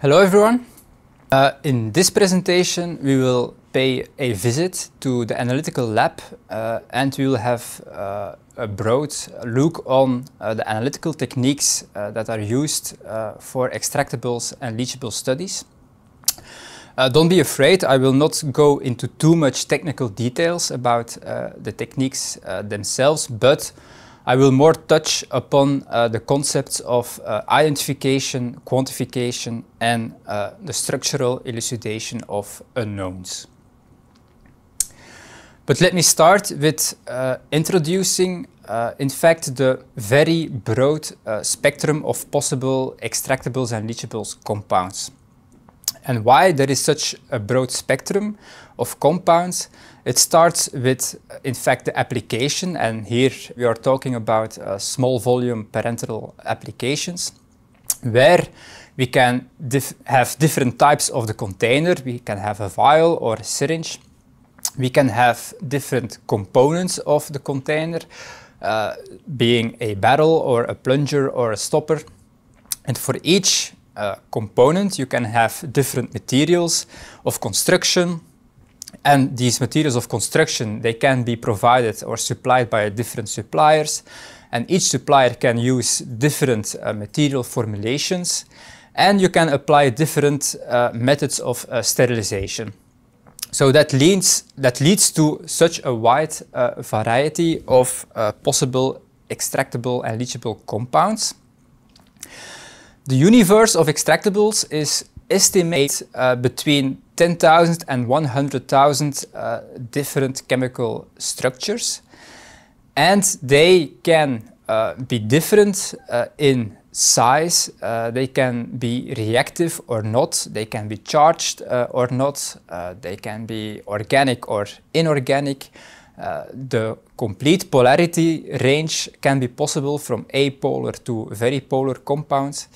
Hello everyone. Uh, in this presentation we will pay a visit to the analytical lab uh, and we will have uh, a broad look on uh, the analytical techniques uh, that are used uh, for extractables and leachable studies. Uh, don't be afraid, I will not go into too much technical details about the techniques themselves, but I will more touch upon the concepts of identification, quantification and the structural elucidation of unknowns. But let me start with uh, introducing, uh, in fact, the very broad uh, spectrum of possible extractables and leachables compounds. And why there is such a broad spectrum of compounds, it starts with, in fact, the application. And here we are talking about uh, small volume parenteral applications, where we can dif have different types of the container. We can have a vial or a syringe we can have different components of the container, uh, being a barrel or a plunger or a stopper. And for each uh, component, you can have different materials of construction. And these materials of construction, they can be provided or supplied by different suppliers. And each supplier can use different uh, material formulations. And you can apply different uh, methods of uh, sterilization so that leads, that leads to such a wide uh, variety of uh, possible extractable and leachable compounds. The universe of extractables is estimated uh, between 10,000 and 100,000 uh, different chemical structures. And they can uh, be different uh, in size, uh, they can be reactive or not, they can be charged uh, or not, uh, they can be organic or inorganic. Uh, the complete polarity range can be possible from apolar to very polar compounds,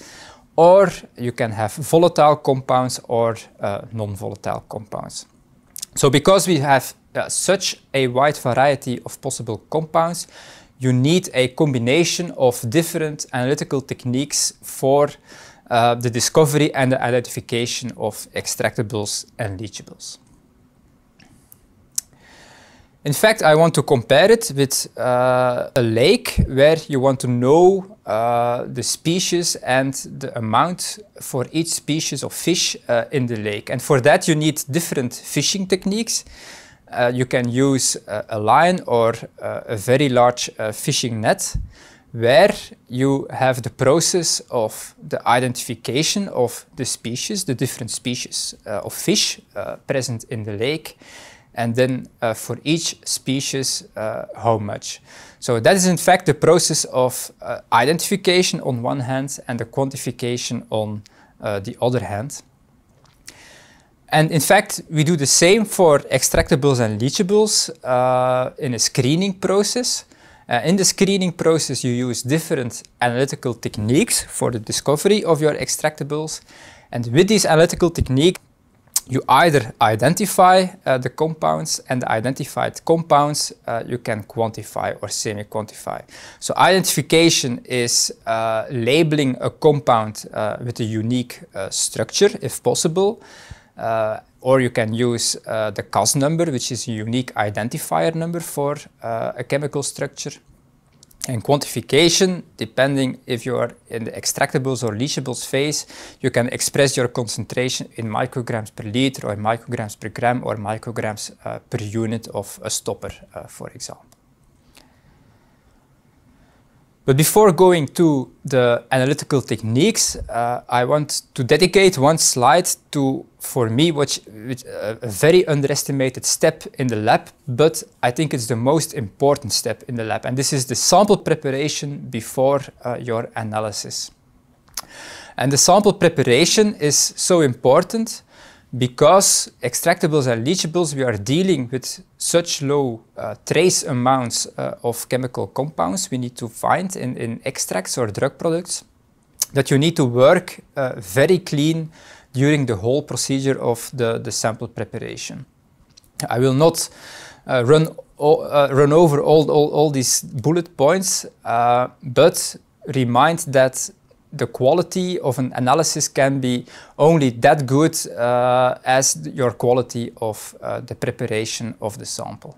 or you can have volatile compounds or uh, non-volatile compounds. So because we have uh, such a wide variety of possible compounds, you need a combination of different analytical techniques for uh, the discovery and the identification of extractables and leachables. In fact, I want to compare it with uh, a lake where you want to know uh, the species and the amount for each species of fish uh, in the lake. And for that, you need different fishing techniques. Uh, you can use uh, a line or uh, a very large fishing net where you have the process of the identification of the species, the different species uh, of fish uh, present in the lake, and then uh, for each species, how much. So that is in fact the process of identification on one hand and the quantification on the other hand. And in fact, we do the same for extractables and leachables uh, in a screening process. Uh, in the screening process, you use different analytical techniques for the discovery of your extractables. And with these analytical techniques, you either identify uh, the compounds and the identified compounds uh, you can quantify or semi-quantify. So identification is uh, labeling a compound uh, with a unique uh, structure if possible. Uh, or you can use uh, the CAS number, which is a unique identifier number for uh, a chemical structure. And quantification, depending if you are in the extractables or leachables phase, you can express your concentration in micrograms per liter or micrograms per gram or micrograms uh, per unit of a stopper, uh, for example. But before going to the analytical techniques, uh, I want to dedicate one slide to, for me, which, which uh, a very underestimated step in the lab, but I think it's the most important step in the lab. And this is the sample preparation before uh, your analysis. And the sample preparation is so important because extractables and leachables, we are dealing with such low uh, trace amounts uh, of chemical compounds we need to find in, in extracts or drug products that you need to work uh, very clean during the whole procedure of the, the sample preparation. I will not uh, run, uh, run over all, all, all these bullet points, uh, but remind that the quality of an analysis can be only that good uh, as your quality of uh, the preparation of the sample.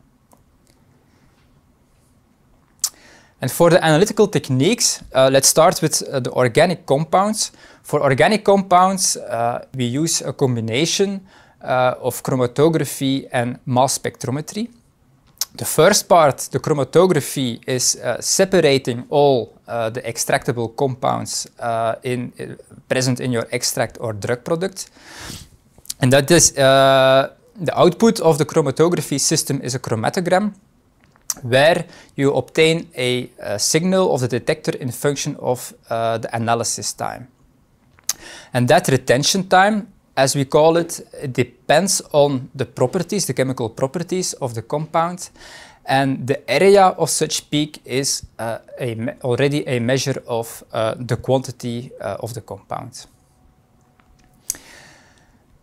And for the analytical techniques, uh, let's start with uh, the organic compounds. For organic compounds, uh, we use a combination uh, of chromatography and mass spectrometry. The first part, the chromatography, is eh, separating all eh, the extractable compounds eh, in, present in your extract or drug product. And that is the output of the chromatography system is a chromatogram where you obtain a signal of the detector in function of the analysis time. And that retention time as we call it, it depends on the properties, the chemical properties of the compound. And the area of such peak is uh, a already a measure of uh, the quantity uh, of the compound.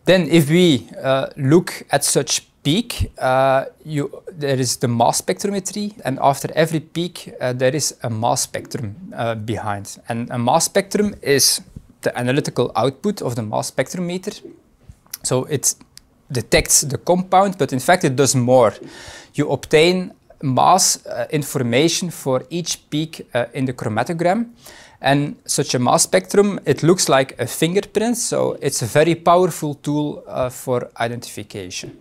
Then if we uh, look at such peak, uh, you, there is the mass spectrometry and after every peak uh, there is a mass spectrum behind. And a mass spectrum is the analytical output of the mass spectrometer. So it detects the compound, but in fact it does more. You obtain mass uh, information for each peak uh, in the chromatogram. And such a mass spectrum, it looks like a fingerprint, so it's a very powerful tool uh, for identification.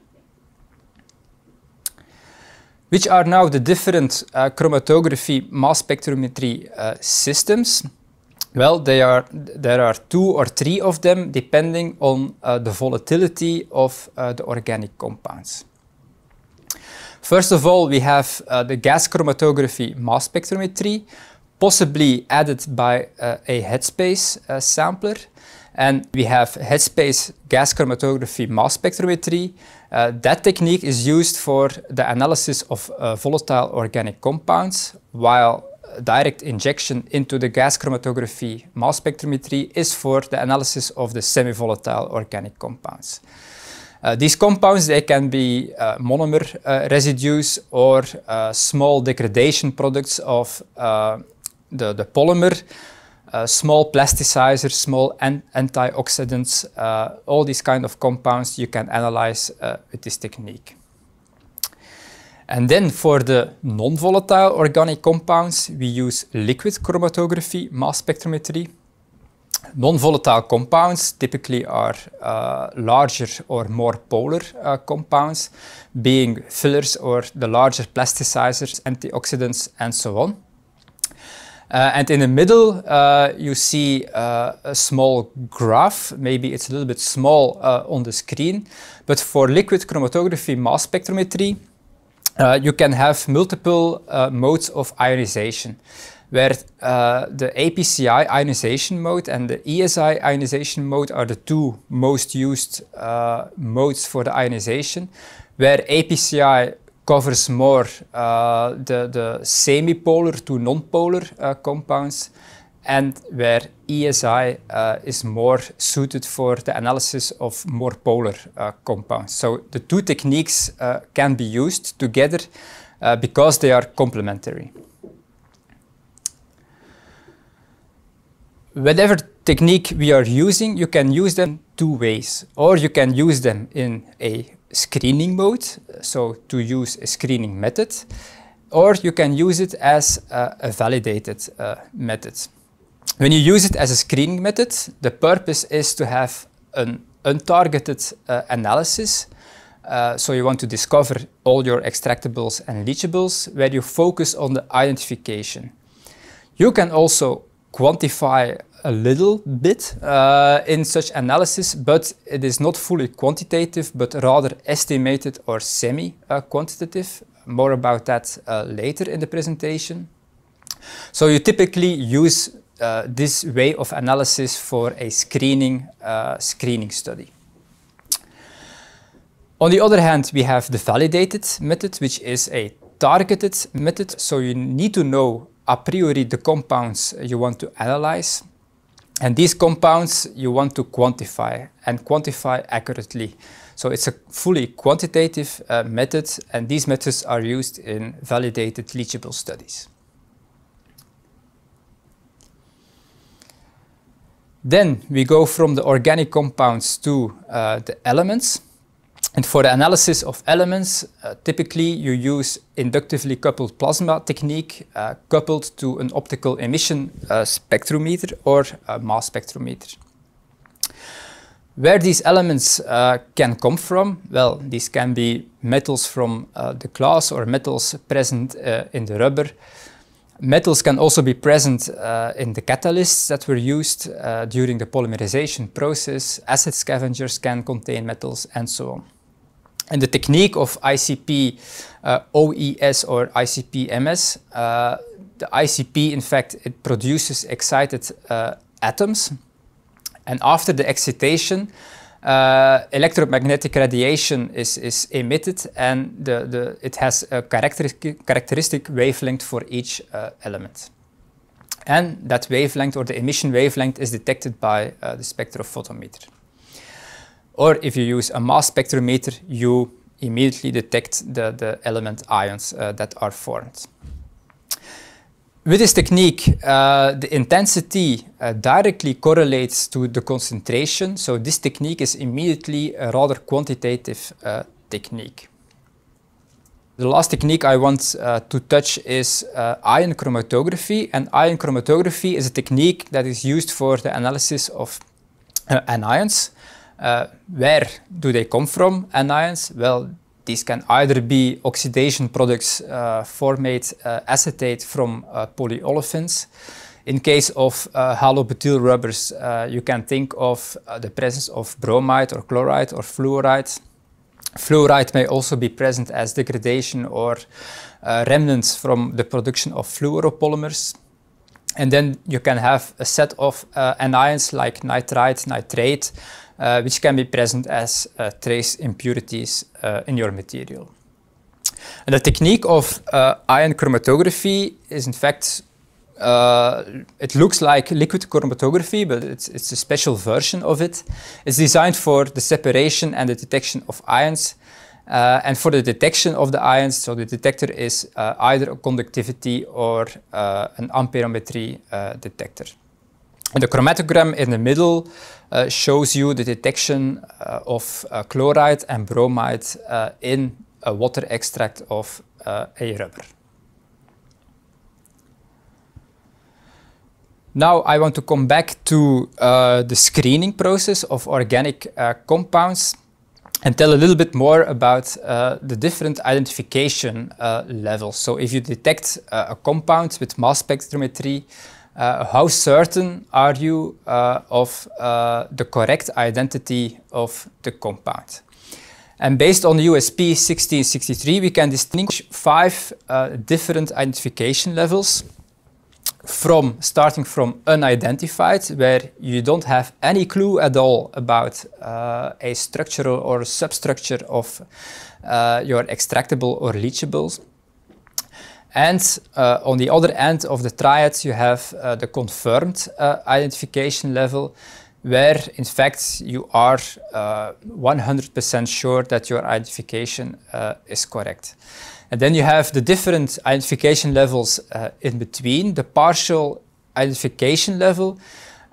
Which are now the different uh, chromatography mass spectrometry uh, systems? Well, they are, there are two or three of them depending on uh, the volatility of uh, the organic compounds. First of all, we have uh, the gas chromatography mass spectrometry, possibly added by uh, a headspace uh, sampler. And we have headspace gas chromatography mass spectrometry. Uh, that technique is used for the analysis of volatile organic compounds, while direct injection into the gas chromatography mass spectrometry is for the analysis of the semi-volatile organic compounds. Uh, these compounds, they can be uh, monomer uh, residues or uh, small degradation products of uh, the, the polymer, uh, small plasticizers, small an antioxidants, all these kind of compounds you can analyze with this technique. And then for the non-volatile organic compounds, we use liquid chromatography mass spectrometry. Non-volatile compounds typically are uh, larger or more polar uh, compounds, being fillers or the larger plasticizers, antioxidants, and so on. Uh, and in the middle, uh, you see uh, a small graph. Maybe it's a little bit small uh, on the screen, but for liquid chromatography mass spectrometry, Eh, you can have multiple eh, modes of ionization where uh, the APCI ionization mode and the ESI ionization mode are the two most used uh, modes for the ionization, where APCI covers more uh, the, the polar to nonpolar compounds, and where ESI uh, is more suited for the analysis of more polar uh, compounds. So the two techniques uh, can be used together uh, because they are complementary. Whatever technique we are using, you can use them two ways, or you can use them in a screening mode, so to use a screening method, or you can use it as uh, a validated uh, method. When you use it as a screening method, the purpose is to have an untargeted uh, analysis. Uh, so you want to discover all your extractables and leachables where you focus on the identification. You can also quantify a little bit uh, in such analysis, but it is not fully quantitative, but rather estimated or semi-quantitative. Uh, More about that uh, later in the presentation. So you typically use uh, this way of analysis for a screening, uh, screening study. On the other hand, we have the validated method, which is a targeted method. So you need to know a priori the compounds you want to analyze. And these compounds you want to quantify and quantify accurately. So it's a fully quantitative uh, method and these methods are used in validated leachable studies. Then we go from the organic compounds to uh, the elements. And for the analysis of elements, uh, typically you use inductively coupled plasma technique uh, coupled to an optical emission uh, spectrometer or mass spectrometer. Where these elements uh, can come from? Well, these can be metals from uh, the glass or metals present in the rubber. Metals can also be present uh, in the catalysts that were used uh, during the polymerization process. Acid scavengers can contain metals and so on. And the technique of ICP uh, OES or ICP MS, uh, the ICP in fact it produces excited uh, atoms and after the excitation uh, electromagnetic radiation is, is emitted and the, the, it has a characteristic, characteristic wavelength for each uh, element. And that wavelength or the emission wavelength is detected by uh, the spectrophotometer. Or if you use a mass spectrometer, you immediately detect the, the element ions uh, that are formed. With this technique, uh, the intensity uh, directly correlates to the concentration, so this technique is immediately a rather quantitative uh, technique. The last technique I want uh, to touch is uh, ion chromatography, and ion chromatography is a technique that is used for the analysis of uh, anions. where do they come from, anions? Well, these can either be oxidation products, uh, formate uh, acetate from uh, polyolefins. In case of uh, halobutyl rubbers, uh, you can think of uh, the presence of bromide or chloride or fluoride. Fluoride may also be present as degradation or remnants from the production of fluoropolymers. And then you can have a set of uh, anions like nitrite, nitrate, uh, which can be present as uh, trace impurities uh, in your material. And the technique of uh, ion chromatography is in fact, uh, it looks like liquid chromatography, but it's, it's a special version of it. It's designed for the separation and the detection of ions uh, and for the detection of the ions, so the detector is uh, either a conductivity or uh, an amperometry uh, detector. And the chromatogram in the middle uh, shows you the detection uh, of chloride and bromide in a water extract of a rubber. Now I want to come back to the screening process of organic compounds and tell a little bit more about uh, the different identification uh, levels. So if you detect uh, a compound with mass spectrometry, uh, how certain are you uh, of uh, the correct identity of the compound? And based on the USP 1663, we can distinguish five different identification levels from starting from unidentified, where you don't have any clue at all about uh, a structural or substructure of uh, your extractable or leachables. And uh, on the other end of the triad, you have uh, the confirmed uh, identification level, where in fact you are 100% uh, sure that your identification is correct. And then you have the different identification levels uh, in between. The partial identification level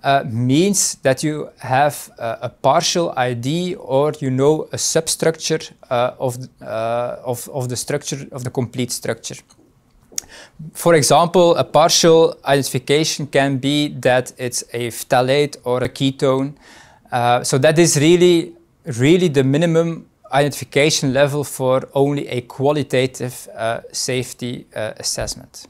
uh, means that you have uh, a partial ID or you know a substructure uh, of, uh, of, of the structure, of the complete structure. For example, a partial identification can be that it's a phthalate or a ketone. Uh, so that is really, really the minimum identification level for only a qualitative uh, safety uh, assessment.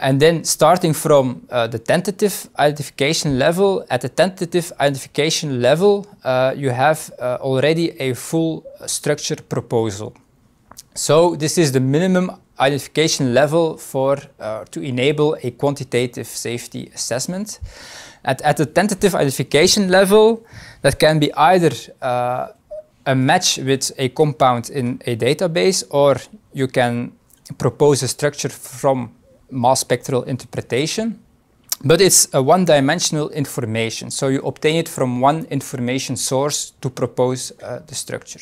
And then starting from uh, the tentative identification level, at the tentative identification level, uh, you have uh, already a full structure proposal. So this is the minimum identification level for, uh, to enable a quantitative safety assessment. At, at the tentative identification level, that can be either a match with a compound in a database, or you can propose a structure from mass spectral interpretation. But it's a one-dimensional information, so you obtain it from one information source to propose uh, the structure.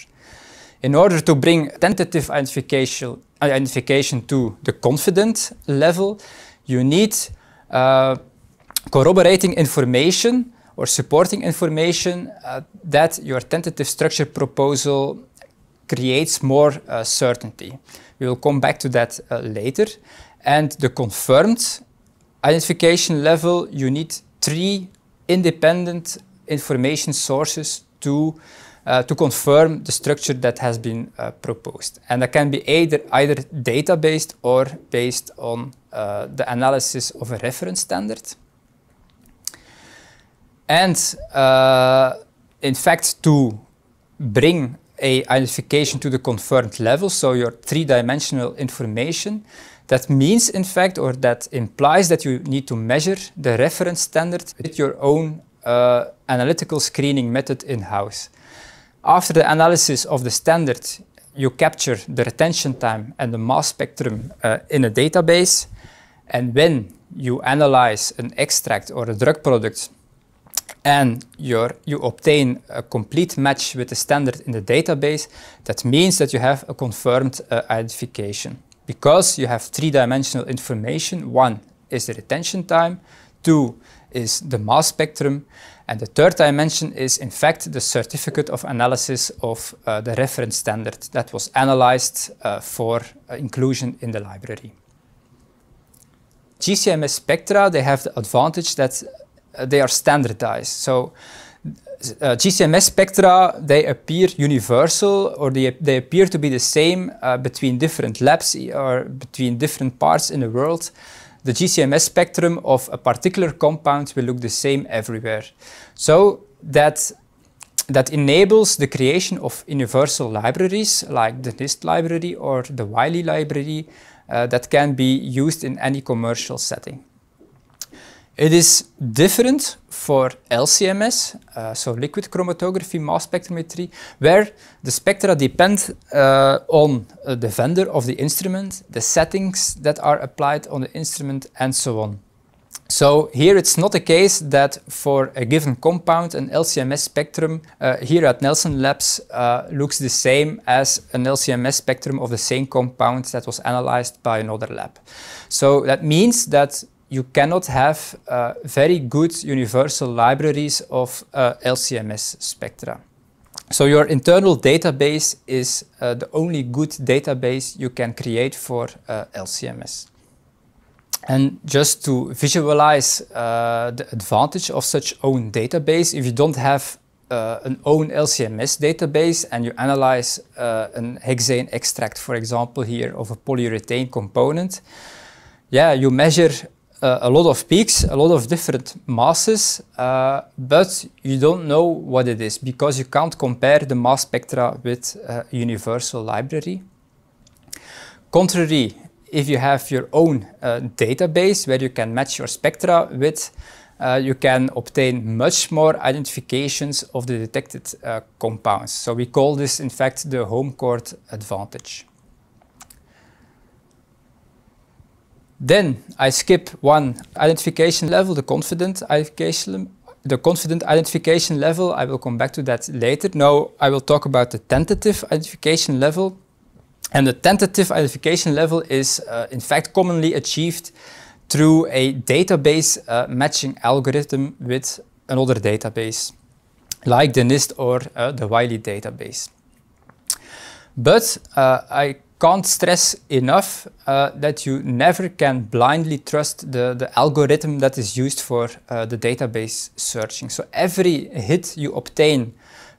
In order to bring tentative identification, identification to the confident level, you need uh, corroborating information or supporting information uh, that your tentative structure proposal creates more uh, certainty. We will come back to that uh, later. And the confirmed identification level, you need three independent information sources to, uh, to confirm the structure that has been uh, proposed. And that can be either, either data-based or based on uh, the analysis of a reference standard. And uh, in fact, to bring a identification to the confirmed level, so your three-dimensional information, that means, in fact, or that implies that you need to measure the reference standard with your own uh, analytical screening method in-house. After the analysis of the standard, you capture the retention time and the mass spectrum uh, in a database. And when you analyze an extract or a drug product and you obtain a complete match with the standard in the database, that means that you have a confirmed uh, identification. Because you have three-dimensional information, one is the retention time, two is the mass spectrum, and the third dimension is in fact the certificate of analysis of uh, the reference standard that was analyzed uh, for uh, inclusion in the library. GCMS Spectra, they have the advantage that they are standardized. So uh, GCMS spectra, they appear universal or they, they appear to be the same uh, between different labs or between different parts in the world. The GCMS spectrum of a particular compound will look the same everywhere. So that, that enables the creation of universal libraries like the NIST library or the Wiley library uh, that can be used in any commercial setting. It is different for LCMS, uh, so liquid chromatography mass spectrometry, where the spectra depend uh, on uh, the vendor of the instrument, the settings that are applied on the instrument, and so on. So here it's not the case that for a given compound an LCMS spectrum uh, here at Nelson Labs uh, looks the same as an LCMS spectrum of the same compound that was analyzed by another lab. So that means that you cannot have uh, very good universal libraries of uh, LCMS spectra. So your internal database is uh, the only good database you can create for uh, LCMS. And just to visualize uh, the advantage of such own database, if you don't have uh, an own LCMS database and you analyze an hexane extract, for example, here of a polyurethane component, yeah, you measure uh, a lot of peaks, a lot of different masses, uh, but you don't know what it is because you can't compare the mass spectra with a uh, universal library. Contrary, if you have your own uh, database where you can match your spectra with, uh, you can obtain much more identifications of the detected uh, compounds. So we call this in fact the home court advantage. Then I skip one identification level, the confident identification, the confident identification level. I will come back to that later. Now I will talk about the tentative identification level. And the tentative identification level is uh, in fact commonly achieved through a database uh, matching algorithm with another database, like the NIST or uh, the Wiley database. But uh, I can't stress enough uh, that you never can blindly trust the, the algorithm that is used for uh, the database searching. So every hit you obtain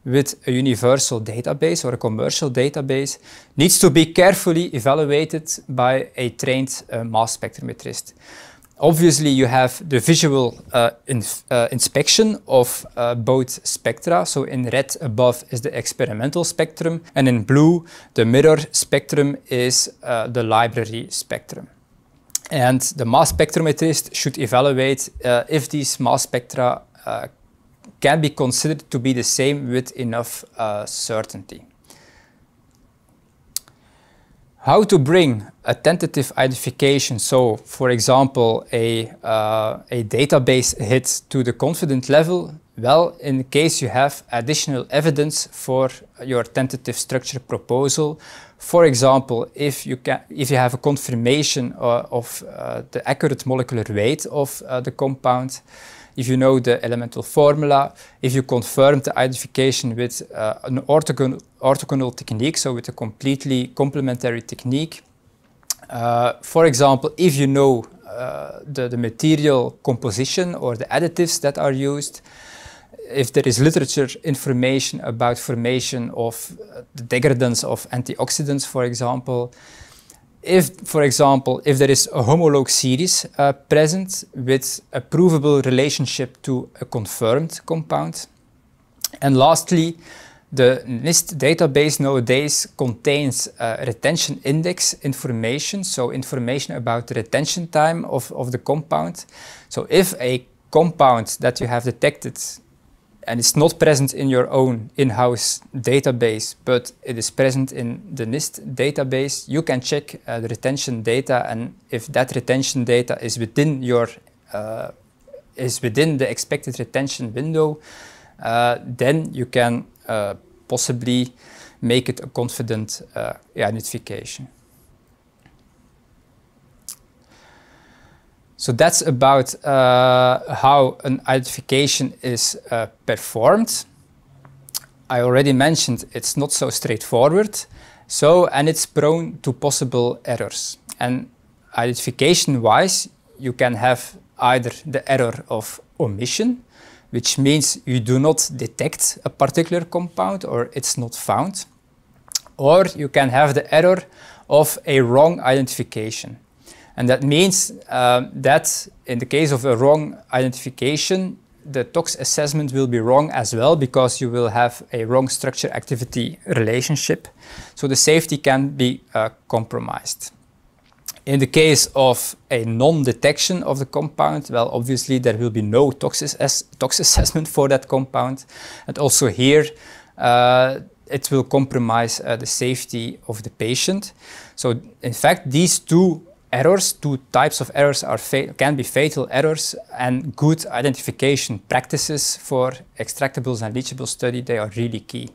with a universal database or a commercial database needs to be carefully evaluated by a trained uh, mass spectrometrist obviously you have the visual uh, in, uh, inspection of uh, both spectra. So in red above is the experimental spectrum and in blue the mirror spectrum is uh, the library spectrum. And the mass spectrometrist should evaluate uh, if these mass spectra uh, can be considered to be the same with enough certainty. How to bring a tentative identification, so for example, a, uh, a database hit to the confident level, well, in case you have additional evidence for your tentative structure proposal, for example, if you, can, if you have a confirmation uh, of uh, the accurate molecular weight of uh, the compound, if you know the elemental formula, if you confirm the identification with uh, an orthogonal, orthogonal technique, so with a completely complementary technique. Uh, for example, if you know uh, the, the material composition or the additives that are used, if there is literature information about formation of uh, the degradants of antioxidants, for example, if, for example, if there is a homologue series uh, present with a provable relationship to a confirmed compound. And lastly, the NIST database nowadays contains uh, retention index information, so information about the retention time of, of the compound. So if a compound that you have detected and it's not present in your own in-house database, but it is present in the NIST database, you can check uh, the retention data and if that retention data is within your uh, is within the expected retention window, uh, then you can uh, possibly make it a confident uh, identification. So that's about uh, how an identification is uh, performed. I already mentioned it's not so straightforward. So, and it's prone to possible errors. And identification wise, you can have either the error of omission, which means you do not detect a particular compound or it's not found. Or you can have the error of a wrong identification. And that means uh, that in the case of a wrong identification, the tox assessment will be wrong as well because you will have a wrong structure activity relationship. So the safety can be uh, compromised. In the case of a non-detection of the compound, well, obviously there will be no tox, ass tox assessment for that compound. And also here, uh, it will compromise uh, the safety of the patient. So in fact, these two errors. Two types of errors are can be fatal errors and good identification practices for extractables and leachables study. They are really key.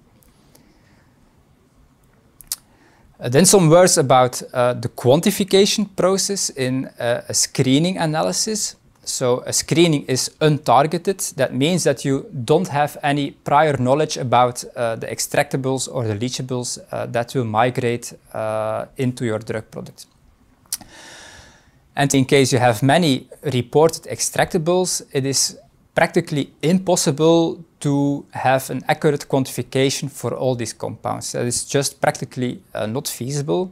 Uh, then some words about uh, the quantification process in uh, a screening analysis. So a screening is untargeted. That means that you don't have any prior knowledge about uh, the extractables or the leachables uh, that will migrate uh, into your drug product. And in case you have many reported extractables, it is practically impossible to have an accurate quantification for all these compounds. That is just practically uh, not feasible.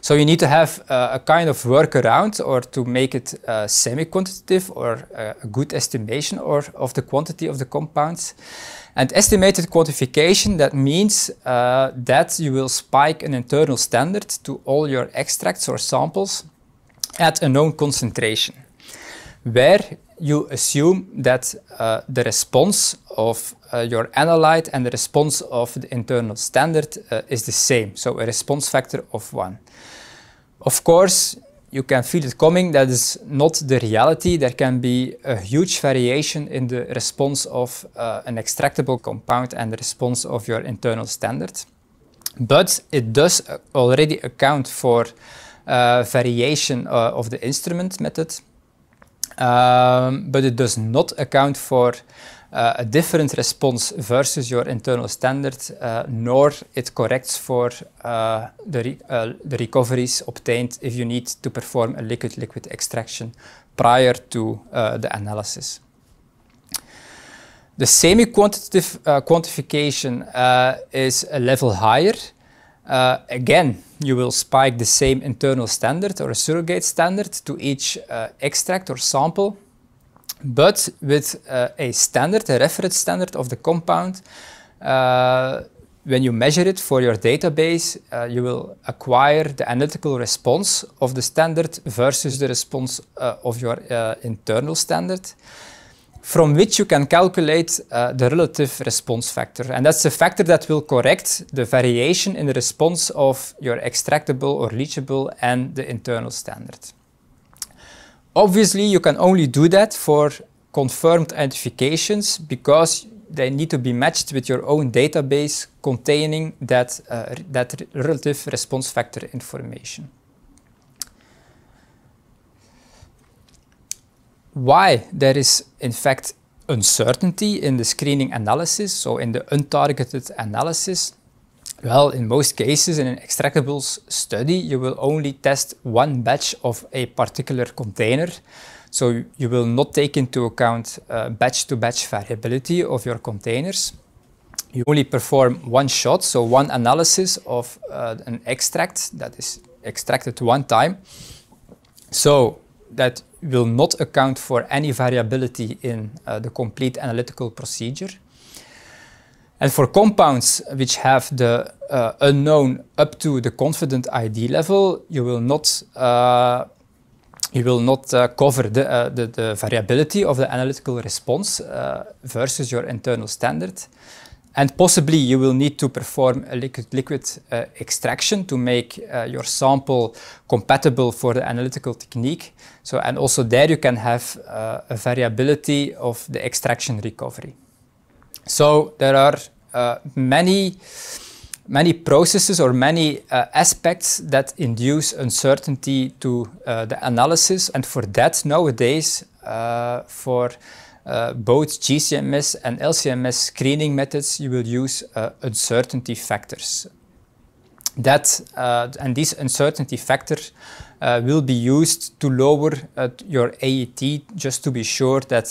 So you need to have uh, a kind of workaround or to make it uh, semi-quantitative or uh, a good estimation or of the quantity of the compounds. And estimated quantification, that means uh, that you will spike an internal standard to all your extracts or samples at a known concentration, where you assume that uh, the response of uh, your analyte and the response of the internal standard uh, is the same, so a response factor of 1. Of course, you can feel it coming, that is not the reality. There can be a huge variation in the response of uh, an extractable compound and the response of your internal standard. But it does uh, already account for Eh, variation eh, of the instrument method. Um, but it does not account for uh, a different response versus your internal standard, uh, nor it corrects for uh, the, re the recoveries obtained if you need to perform a liquid-liquid extraction prior to the analysis. The semi-quantitative quantification is a level higher uh, again, you will spike the same internal standard or a surrogate standard to each uh, extract or sample, but with uh, a standard, a reference standard of the compound. Uh, when you measure it for your database, uh, you will acquire the analytical response of the standard versus the response uh, of your internal standard from which you can calculate uh, the relative response factor. And that's the factor that will correct the variation in the response of your extractable or leachable and the internal standard. Obviously, you can only do that for confirmed identifications because they need to be matched with your own database containing that, uh, that relative response factor information. why there is in fact uncertainty in the screening analysis, so in the untargeted analysis, well, in most cases in an extractables study, you will only test one batch of a particular container. So you will not take into account uh, batch-to-batch uh, -batch variability of your containers. You only perform one shot, so one analysis of uh, an extract that is extracted one time. So that will not account for any variability in uh, the complete analytical procedure. And for compounds which have the uh, unknown up to the confident ID level, you will not uh, you will not uh, cover the, uh, the, the variability of the analytical response uh, versus your internal standard. And possibly you will need to perform a liquid-liquid uh, extraction to make uh, your sample compatible for the analytical technique. So, and also there you can have uh, a variability of the extraction recovery. So there are uh, many, many processes or many uh, aspects that induce uncertainty to uh, the analysis. And for that nowadays, for uh, both GCMS and LCMS screening methods, you will use uh, uncertainty factors. That uh, and these uncertainty factors uh, will be used to lower uh, your AET just to be sure that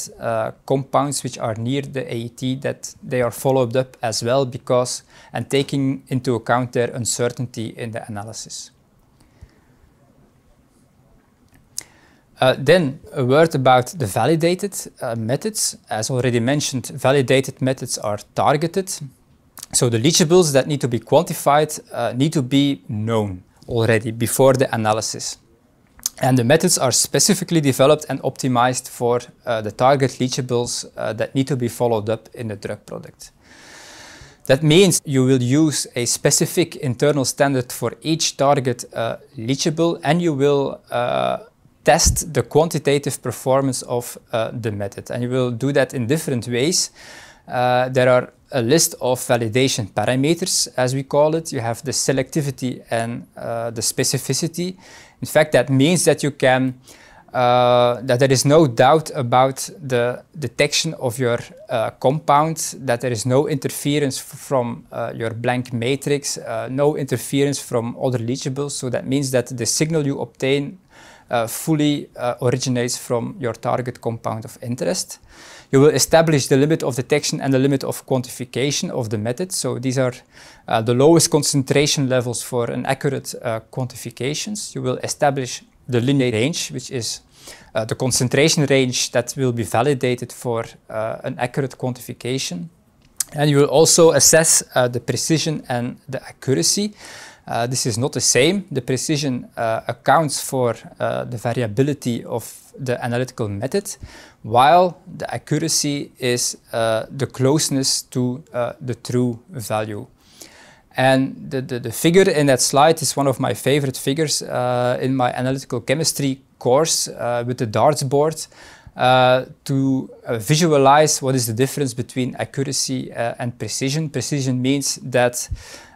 compounds which are near the AET that they are followed up as well because and taking into account their uncertainty in the analysis. Uh, then a word about the validated uh, methods. As already mentioned, validated methods are targeted. So the leachables that need to be quantified uh, need to be known already before the analysis. And the methods are specifically developed and optimized for uh, the target leachables uh, that need to be followed up in the drug product. That means you will use a specific internal standard for each target uh, leachable and you will test the quantitative performance of uh, the method. And you will do that in different ways. Uh, there are a list of validation parameters, as we call it. You have the selectivity and uh, the specificity. In fact, that means that you can, uh, that there is no doubt about the detection of your uh, compound, that there is no interference from uh, your blank matrix, no interference from other leachables. So that means that the signal you obtain uh, fully uh, originates from your target compound of interest. You will establish the limit of detection and the limit of quantification of the method. So these are uh, the lowest concentration levels for an accurate uh, quantifications. You will establish the linear range, which is uh, the concentration range that will be validated for uh, an accurate quantification. And you will also assess the precision and the accuracy. Uh, this is not the same. The precision uh, accounts for uh, the variability of the analytical method, while the accuracy is uh, the closeness to uh, the true value. And the, the, the, figure in that slide is one of my favorite figures uh, in my analytical chemistry course with the darts board. Uh, to uh, visualize what is the difference between accuracy uh, and precision. Precision means that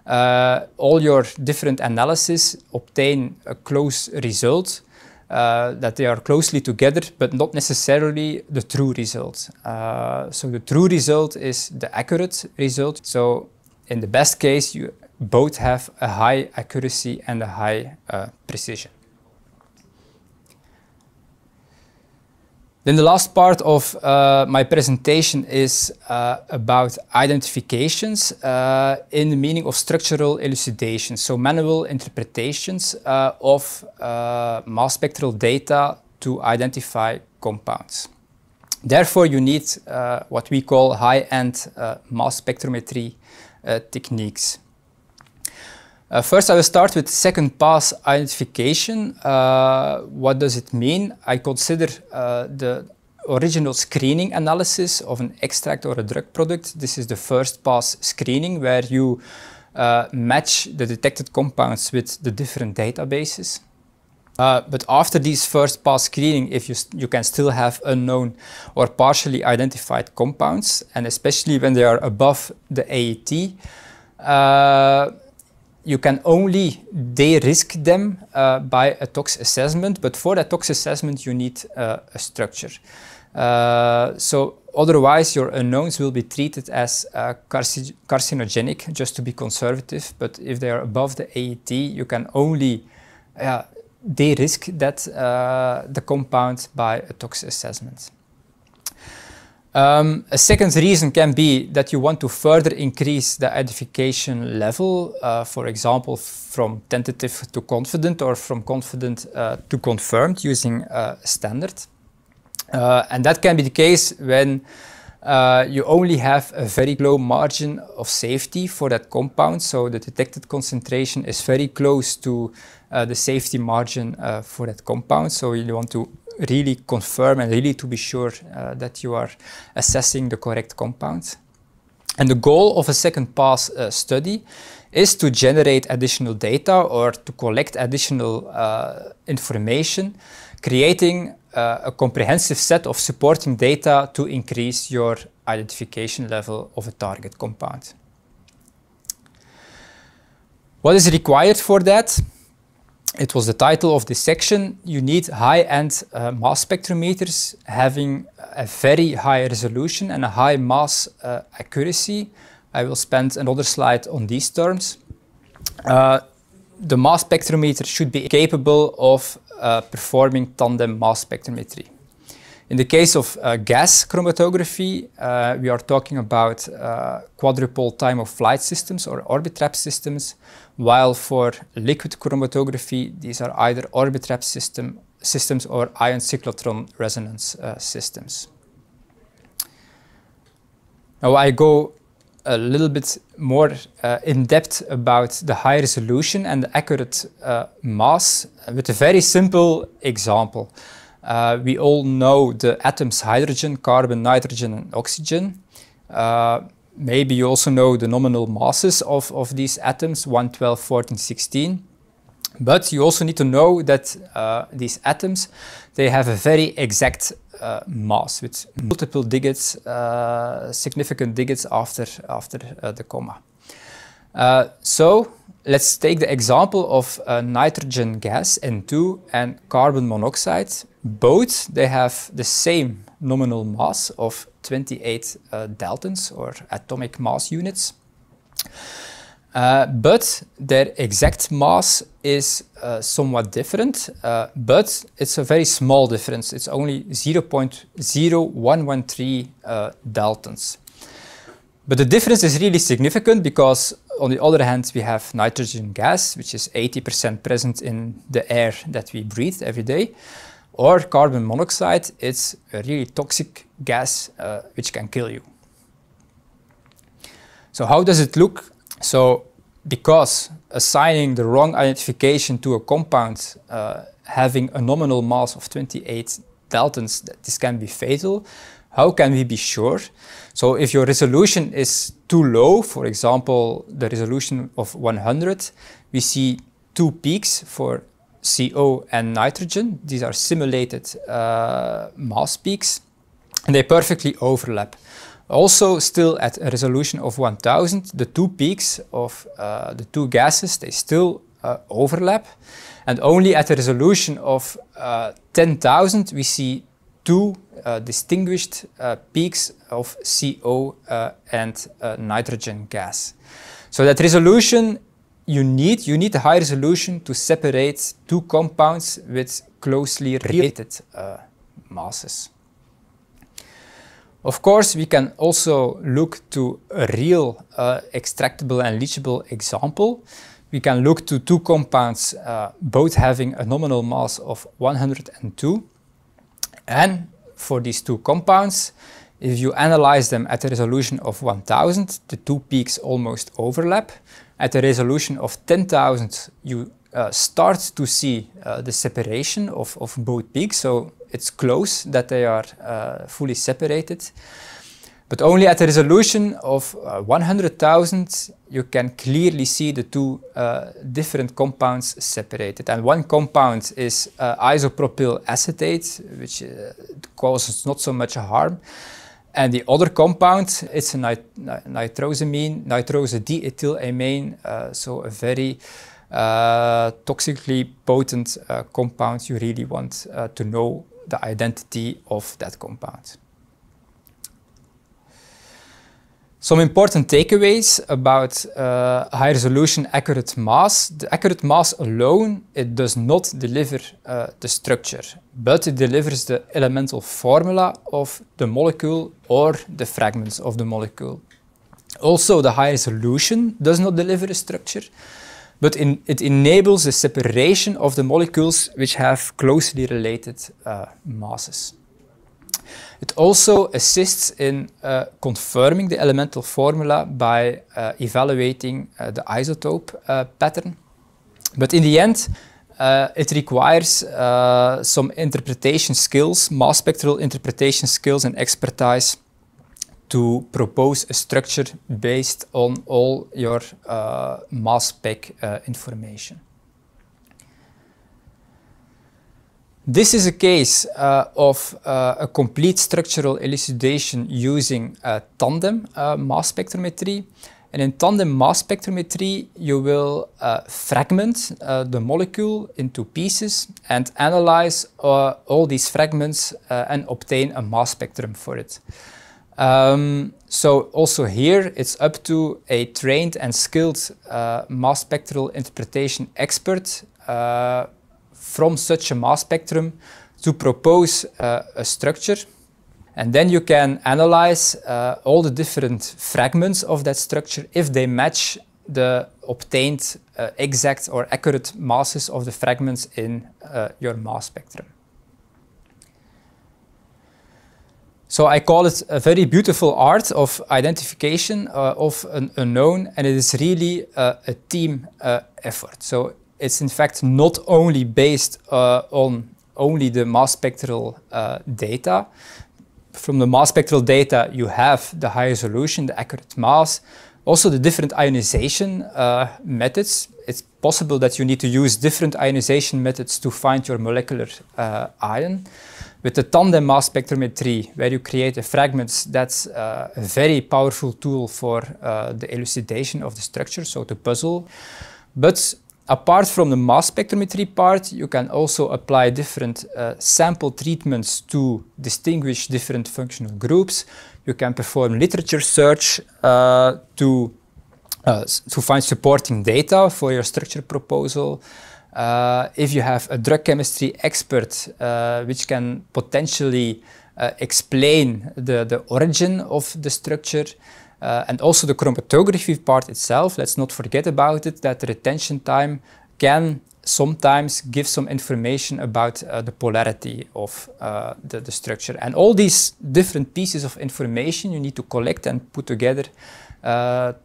uh, all your different analysis obtain a close result, uh, that they are closely together, but not necessarily the true result. Uh, so the true result is the accurate result. So in the best case, you both have a high accuracy and a high uh, precision. Then the last part of uh, my presentation is uh, about identifications uh, in the meaning of structural elucidation, so manual interpretations uh, of uh, mass spectral data to identify compounds. Therefore, you need uh, what we call high-end mass spectrometry techniques. Uh, first, I will start with second pass identification. Uh, what does it mean? I consider uh, the original screening analysis of an extract or a drug product. This is the first pass screening where you uh, match the detected compounds with the different databases. Uh, but after these first pass screening, if you, you can still have unknown or partially identified compounds, and especially when they are above the AET, uh, you can only de-risk them uh, by a tox assessment, but for that tox assessment you need uh, a structure. Uh, so otherwise your unknowns will be treated as uh, carci carcinogenic, just to be conservative, but if they are above the AET, you can only uh, de-risk that uh, the compound by a tox assessment. Um, a second reason can be that you want to further increase the edification level, uh, for example, from tentative to confident or from confident uh, to confirmed using uh, standard. Uh, and that can be the case when uh, you only have a very low margin of safety for that compound. So the detected concentration is very close to uh, the safety margin uh, for that compound. So you want to really confirm and really to be sure uh, that you are assessing the correct compound. And the goal of a second pass uh, study is to generate additional data or to collect additional information, creating uh, a comprehensive set of supporting data to increase your identification level of a target compound. What is required for that? It was the title of this section. You need high-end uh, mass spectrometers having a very high resolution and a high mass uh, accuracy. I will spend another slide on these terms. Uh, the mass spectrometer should be capable of uh, performing tandem mass spectrometry. In the case of uh, gas chromatography, uh, we are talking about uh, quadrupole time-of-flight systems or orbitrap systems, while for liquid chromatography, these are either orbitrap system, systems or ion cyclotron resonance uh, systems. Now I go a little bit more uh, in depth about the high resolution and the accurate uh, mass with a very simple example. Uh, we all know the atoms hydrogen, carbon, nitrogen and oxygen. Uh, maybe you also know the nominal masses of, of these atoms, 1, 12, 14, 16. But you also need to know that uh, these atoms, they have a very exact uh, mass with multiple digits, uh, significant digits after, after uh, the comma. Uh, so let's take the example of uh, nitrogen gas, N2, and carbon monoxide. Both, they have the same nominal mass of 28 daltons or atomic mass units. Uh, but their exact mass is uh, somewhat different, uh, but it's a very small difference. It's only 0.0113 uh, Daltons. But the difference is really significant because on the other hand, we have nitrogen gas, which is 80% present in the air that we breathe every day, or carbon monoxide. It's a really toxic gas uh, which can kill you. So how does it look so because assigning the wrong identification to a compound uh, having a nominal mass of 28 Daltons, this can be fatal. How can we be sure? So if your resolution is too low, for example, the resolution of 100, we see two peaks for CO and nitrogen. These are simulated uh, mass peaks and they perfectly overlap. Also still at a resolution of 1000, the two peaks of uh, the two gases, they still uh, overlap. And only at a resolution of uh, 10,000 we see two uh, distinguished uh, peaks of CO uh, and nitrogen gas. So that resolution you need, you need a high resolution to separate two compounds with closely related masses. Of course, we can also look to a real uh, extractable and leachable example. We can look to two compounds, uh, both having a nominal mass of 102. And for these two compounds, if you analyze them at a resolution of 1000, the two peaks almost overlap. At a resolution of 10,000, you uh, start to see uh, the separation of, of both peaks. So it's close, that they are uh, fully separated. But only at a resolution of uh, 100,000 you can clearly see the two uh, different compounds separated. And one compound is uh, isopropyl acetate, which uh, causes not so much harm. And the other compound, is a nit nitrosamine, nitrosodiethylamine, uh, so a very uh, toxically potent uh, you really want uh, to know the identity of that compound. Some important takeaways about uh, high resolution accurate mass. The accurate mass alone, it does not deliver uh, the structure, but it delivers the elemental formula of the molecule or the fragments of the molecule. Also, the high resolution does not deliver a structure, but in, it enables the separation of the molecules which have closely related uh, masses. It also assists in uh, confirming the elemental formula by uh, evaluating uh, the isotope uh, pattern. But in the end, uh, it requires some interpretation skills, mass spectral interpretation skills and expertise to propose a structure based on all your uh, mass spec uh, information. This is a case uh, of uh, a complete structural elucidation using tandem uh, mass spectrometry. And in tandem mass spectrometry, you will uh, fragment the molecule into pieces and analyze all these fragments and obtain a mass spectrum for it. Um, so also here, it's up to a trained and skilled uh, mass spectral interpretation expert uh, from such a mass spectrum to propose uh, a structure. And then you can analyze uh, all the different fragments of that structure if they match the obtained uh, exact or accurate masses of the fragments in uh, your mass spectrum. So I call it a very beautiful art of identification uh, of an unknown, and it is really uh, a team uh, effort. So it's in fact not only based uh, on only the mass spectral uh, data. From the mass spectral data, you have the high resolution, the accurate mass, also the different ionization uh, methods. It's possible that you need to use different ionization methods to find your molecular ion. With the tandem mass spectrometry, where you create the fragments, that's uh, a very powerful tool for uh, the elucidation of the structure, so the puzzle. But apart from the mass spectrometry part, you can also apply different uh, sample treatments to distinguish different functional groups. You can perform literature search uh, to, uh, to find supporting data for your structure proposal. Uh, if you have a drug chemistry expert uh, which can potentially uh, explain the, the origin of the structure uh, and also the chromatography part itself, let's not forget about it, that the retention time can sometimes give some information about uh, the polarity of uh, the, the structure. And all these different pieces of information you need to collect and put together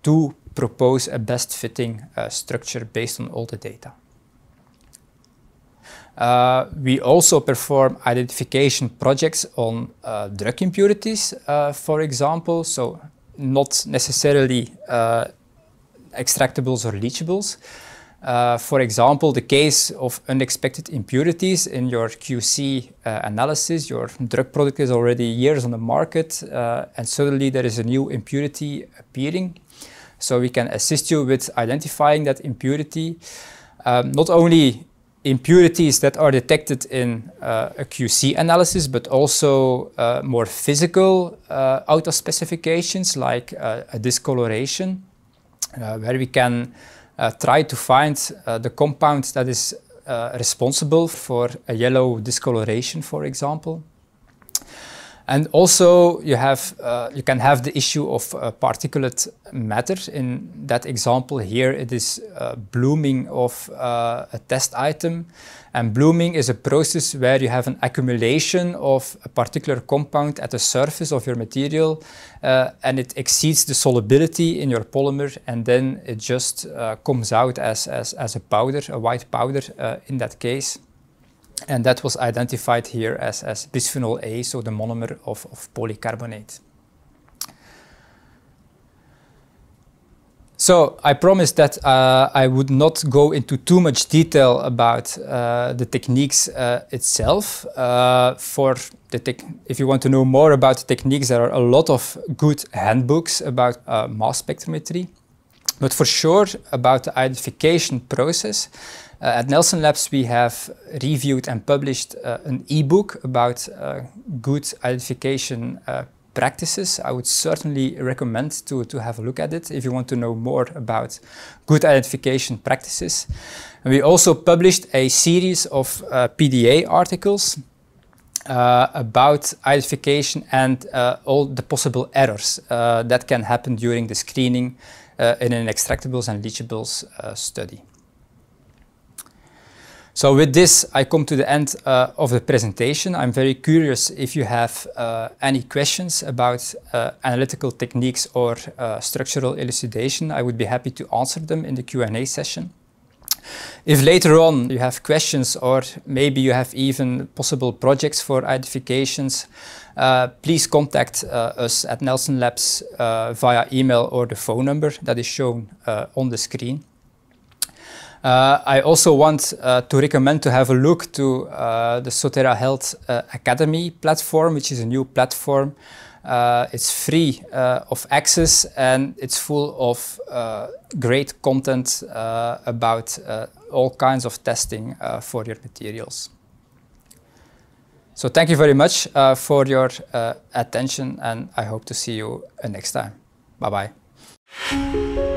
to propose a best fitting structure based on all the data. Uh, we also perform identification projects on uh, drug impurities, uh, for example, so not necessarily uh, extractables or leachables. Uh, for example, the case of unexpected impurities in your QC uh, analysis, your drug product is already years on the market and suddenly there is a new impurity appearing. So we can assist you with identifying that impurity. Um, not only impurities that are detected in uh, a QC analysis, but also uh, more physical uh, out of specifications like uh, a discoloration, uh, where we can uh, try to find the compound that is responsible for a yellow discoloration, for example. And also you have uh, you can have the issue of uh, particulate matter. In that example here, it is uh, blooming of uh, a test item. And blooming is a process where you have an accumulation of a particular compound at the surface of your material uh, and it exceeds the solubility in your polymer and then it just uh, comes out as, as, as a powder, a white powder in that case and that was identified here as, as bisphenol A, so the monomer of, of polycarbonate. So I promised that uh, I would not go into too much detail about uh, the techniques uh, itself. Uh, for the if you want to know more about the techniques, there are a lot of good handbooks about uh, mass spectrometry. But for sure, about the identification process, uh, at Nelson Labs, we have reviewed and published uh, an e-book about uh, good identification practices, I would certainly recommend to, to have a look at it if you want to know more about good identification practices. And we also published a series of uh, PDA articles uh, about identification and uh, all the possible errors that can happen during the screening in an extractables and leachables study. So with this, I come to the end uh, of the presentation. I'm very curious if you have uh, any questions about uh, analytical techniques or uh, structural elucidation. I would be happy to answer them in the Q&A session. If later on you have questions or maybe you have even possible projects for identifications, uh, please contact uh, us at Nelson Labs uh, via email or the phone number that is shown uh, on the screen. Uh, I also want uh, to recommend to have a look to uh, the Sotera Health uh, Academy platform, which is a new platform. Uh, it's free uh, of access and it's full of great content about all kinds of testing for your materials. So thank you very much for your attention and I hope to see you next time. Bye-bye.